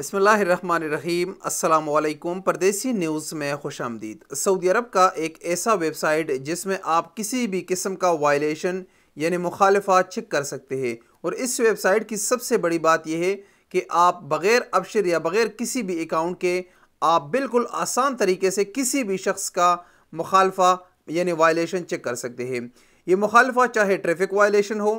बसमीम अल्लाम परदेसी न्यूज़ में खुश आमदीद सऊदी अरब का एक ऐसा वेबसाइट जिसमें आप किसी भी किस्म का वायलेशन यानी मुखालफा चेक कर सकते हैं और इस वेबसाइट की सबसे बड़ी बात यह है कि आप बग़ैर अबशर या बग़ैर किसी भी अकाउंट के आप बिल्कुल आसान तरीके से किसी भी शख्स का मुखालफा यानी वायलेशन चेक कर सकते हैं ये मुखालफा चाहे ट्रैफिक वायलेशन हो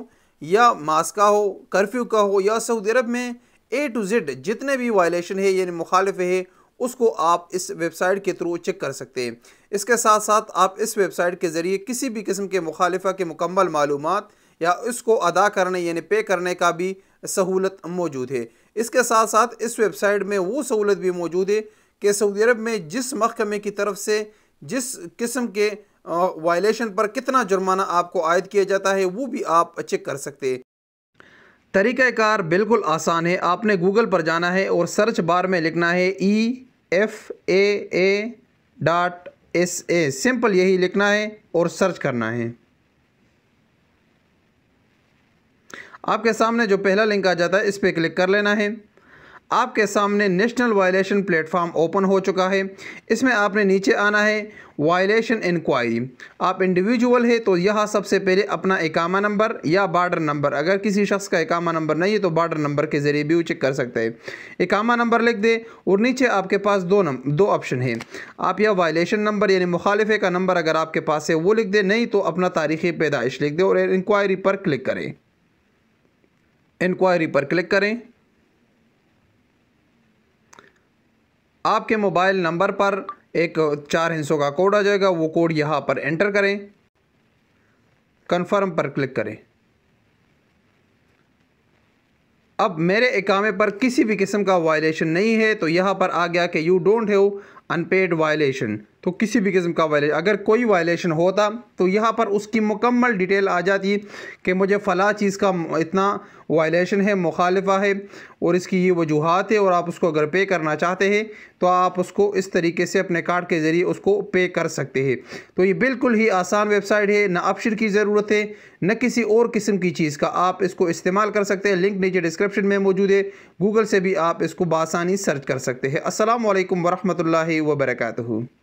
या मास्क का हो कर्फ्यू का हो या सऊदी अरब में ए टू जेड जितने भी वायलेशन है यानी मुखालफ है उसको आप इस वेबसाइट के थ्रू चेक कर सकते हैं इसके साथ साथ आप इस वेबसाइट के ज़रिए किसी भी किस्म के मुखालफा के मुकम्मल मालूम या इसको अदा करने यानी पे करने का भी सहूलत मौजूद है इसके साथ साथ इस वेबसाइट में वो सहूलत भी मौजूद है कि सऊदी अरब में जिस महकमे की तरफ से जिस किस्म के वायलेशन पर कितना जुर्माना आपको आयद किया जाता है वो भी आप चेक कर सकते हैं तरीक़ार बिल्कुल आसान है आपने गूगल पर जाना है और सर्च बार में लिखना है E F A A dot S A simple यही लिखना है और सर्च करना है आपके सामने जो पहला लिंक आ जाता है इस पर क्लिक कर लेना है आपके सामने नेशनल वायलेशन प्लेटफॉर्म ओपन हो चुका है इसमें आपने नीचे आना है वायलेशन इंक्वायरी आप इंडिविजुअल है तो यहाँ सबसे पहले अपना एकामा नंबर या बार्डर नंबर अगर किसी शख्स का एकामा नंबर नहीं है तो बार्डर नंबर के ज़रिए भी वो चेक कर सकते हैं एकामा नंबर लिख दे और नीचे आपके पास दो नम दो ऑप्शन है आप यह वायलेशन नंबर यानी मुखालफे का नंबर अगर आपके पास है वो लिख दे नहीं तो अपना तारीख़ पैदाइश लिख दे और इंक्वायरी पर क्लिक करें इंक्वायरी पर क्लिक करें आपके मोबाइल नंबर पर एक चार हिंसों का कोड आ जाएगा वो कोड यहाँ पर एंटर करें कंफर्म पर क्लिक करें अब मेरे इकामे पर किसी भी किस्म का वायलेशन नहीं है तो यहाँ पर आ गया कि you don't have unpaid violation तो किसी भी किस्म का वायलेशन अगर कोई वायलेशन होता तो यहाँ पर उसकी मुकम्मल डिटेल आ जाती कि मुझे फ़ला चीज़ का इतना वायलेशन है मुखालफा है और इसकी ये वजूहत है और आप उसको अगर पे करना चाहते हैं तो आप उसको इस तरीके से अपने कार्ड के ज़रिए उसको पे कर सकते हैं तो ये बिल्कुल ही आसान वेबसाइट है ना अपशर की ज़रूरत है न किसी और किस्म की चीज़ का आप इसको इस्तेमाल कर सकते हैं लिंक नीचे डिस्क्रिप्शन में मौजूद है गूगल से भी आप इसको बासानी सर्च कर सकते हैं असल वरहमल वबरकू